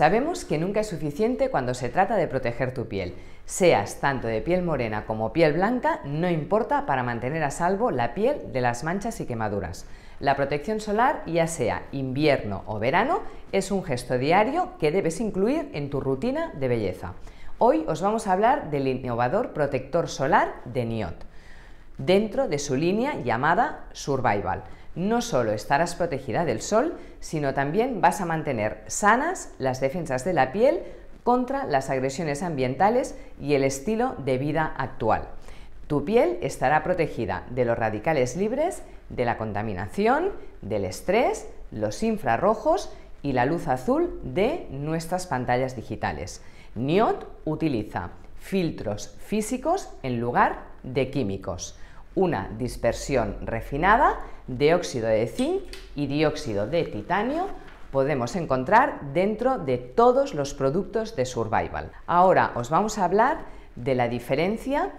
Sabemos que nunca es suficiente cuando se trata de proteger tu piel. Seas tanto de piel morena como piel blanca, no importa para mantener a salvo la piel de las manchas y quemaduras. La protección solar, ya sea invierno o verano, es un gesto diario que debes incluir en tu rutina de belleza. Hoy os vamos a hablar del innovador protector solar de NIOT, dentro de su línea llamada Survival no solo estarás protegida del sol, sino también vas a mantener sanas las defensas de la piel contra las agresiones ambientales y el estilo de vida actual. Tu piel estará protegida de los radicales libres, de la contaminación, del estrés, los infrarrojos y la luz azul de nuestras pantallas digitales. NIOT utiliza filtros físicos en lugar de químicos una dispersión refinada de óxido de zinc y dióxido de titanio podemos encontrar dentro de todos los productos de Survival. Ahora os vamos a hablar de la diferencia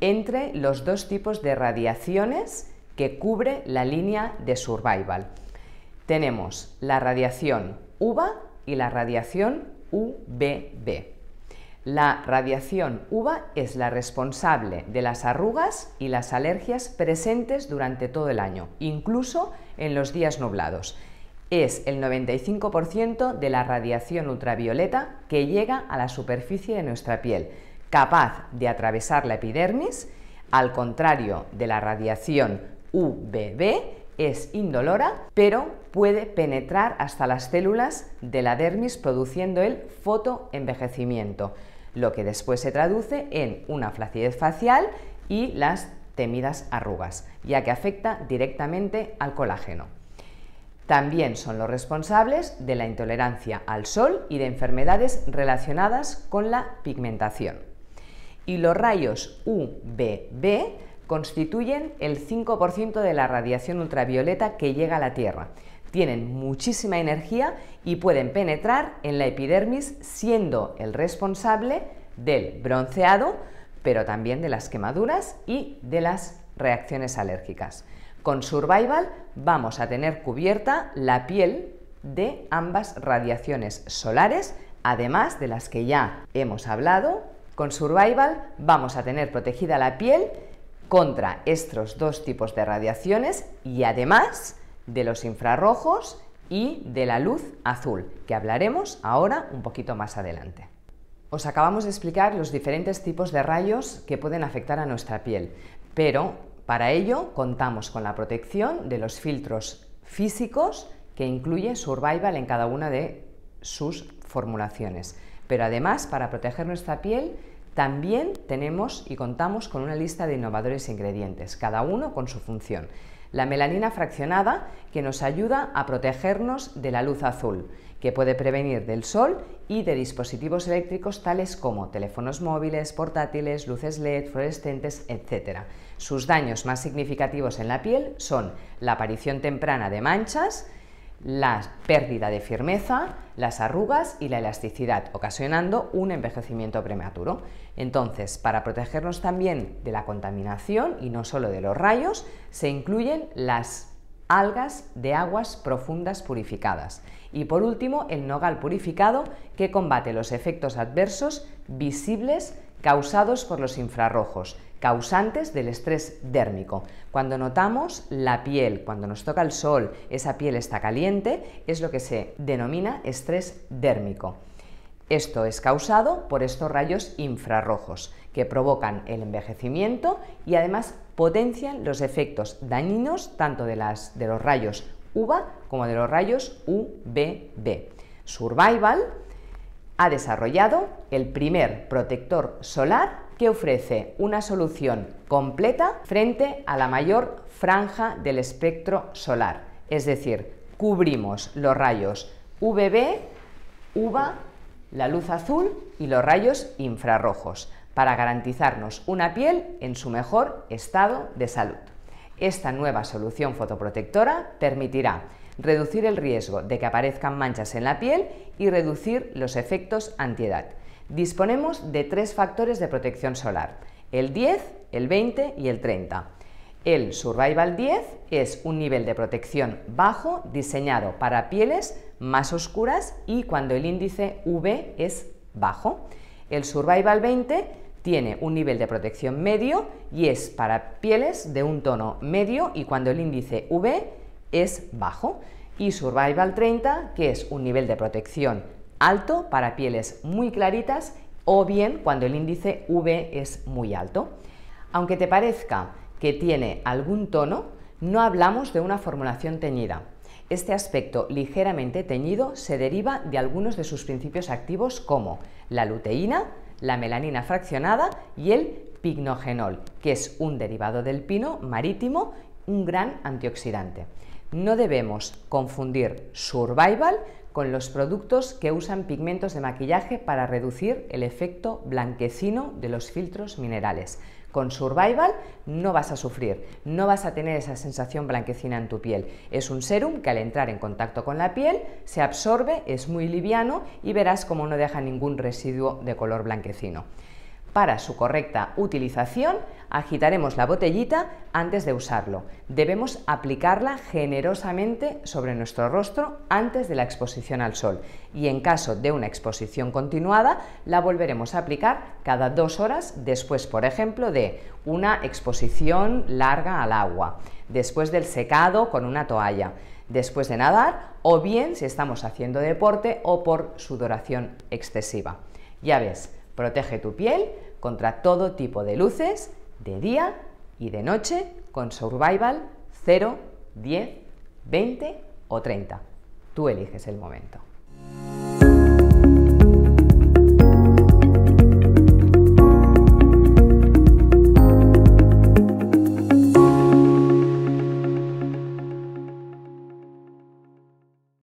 entre los dos tipos de radiaciones que cubre la línea de Survival. Tenemos la radiación UVA y la radiación UVB. La radiación UVA es la responsable de las arrugas y las alergias presentes durante todo el año, incluso en los días nublados. Es el 95% de la radiación ultravioleta que llega a la superficie de nuestra piel, capaz de atravesar la epidermis, al contrario de la radiación UVB, es indolora, pero puede penetrar hasta las células de la dermis produciendo el fotoenvejecimiento lo que después se traduce en una flacidez facial y las temidas arrugas, ya que afecta directamente al colágeno. También son los responsables de la intolerancia al sol y de enfermedades relacionadas con la pigmentación. Y los rayos UVB constituyen el 5% de la radiación ultravioleta que llega a la Tierra, tienen muchísima energía y pueden penetrar en la epidermis siendo el responsable del bronceado, pero también de las quemaduras y de las reacciones alérgicas. Con Survival vamos a tener cubierta la piel de ambas radiaciones solares, además de las que ya hemos hablado. Con Survival vamos a tener protegida la piel contra estos dos tipos de radiaciones y además de los infrarrojos y de la luz azul, que hablaremos ahora un poquito más adelante. Os acabamos de explicar los diferentes tipos de rayos que pueden afectar a nuestra piel, pero para ello contamos con la protección de los filtros físicos que incluye Survival en cada una de sus formulaciones. Pero además, para proteger nuestra piel, también tenemos y contamos con una lista de innovadores ingredientes, cada uno con su función. La melanina fraccionada, que nos ayuda a protegernos de la luz azul, que puede prevenir del sol y de dispositivos eléctricos tales como teléfonos móviles, portátiles, luces LED, fluorescentes, etc. Sus daños más significativos en la piel son la aparición temprana de manchas, la pérdida de firmeza, las arrugas y la elasticidad, ocasionando un envejecimiento prematuro. Entonces, para protegernos también de la contaminación y no solo de los rayos, se incluyen las algas de aguas profundas purificadas y por último el nogal purificado que combate los efectos adversos visibles causados por los infrarrojos, causantes del estrés dérmico. Cuando notamos la piel, cuando nos toca el sol, esa piel está caliente, es lo que se denomina estrés dérmico. Esto es causado por estos rayos infrarrojos que provocan el envejecimiento y además potencian los efectos dañinos tanto de, de los rayos UVA como de los rayos UVB. Survival ha desarrollado el primer protector solar que ofrece una solución completa frente a la mayor franja del espectro solar. Es decir, cubrimos los rayos UVB, UVA, la luz azul y los rayos infrarrojos para garantizarnos una piel en su mejor estado de salud. Esta nueva solución fotoprotectora permitirá reducir el riesgo de que aparezcan manchas en la piel y reducir los efectos antiedad. Disponemos de tres factores de protección solar, el 10, el 20 y el 30. El Survival 10 es un nivel de protección bajo diseñado para pieles más oscuras y cuando el índice V es bajo. El Survival 20 tiene un nivel de protección medio y es para pieles de un tono medio y cuando el índice V es bajo y Survival 30, que es un nivel de protección alto para pieles muy claritas o bien cuando el índice V es muy alto. Aunque te parezca que tiene algún tono, no hablamos de una formulación teñida. Este aspecto ligeramente teñido se deriva de algunos de sus principios activos como la luteína, la melanina fraccionada y el pignogenol, que es un derivado del pino marítimo, un gran antioxidante. No debemos confundir survival con los productos que usan pigmentos de maquillaje para reducir el efecto blanquecino de los filtros minerales. Con Survival no vas a sufrir, no vas a tener esa sensación blanquecina en tu piel. Es un serum que al entrar en contacto con la piel se absorbe, es muy liviano y verás como no deja ningún residuo de color blanquecino. Para su correcta utilización, agitaremos la botellita antes de usarlo. Debemos aplicarla generosamente sobre nuestro rostro antes de la exposición al sol y en caso de una exposición continuada la volveremos a aplicar cada dos horas después, por ejemplo, de una exposición larga al agua, después del secado con una toalla, después de nadar o bien si estamos haciendo deporte o por sudoración excesiva. Ya ves, Protege tu piel contra todo tipo de luces de día y de noche con Survival 0, 10, 20 o 30. Tú eliges el momento.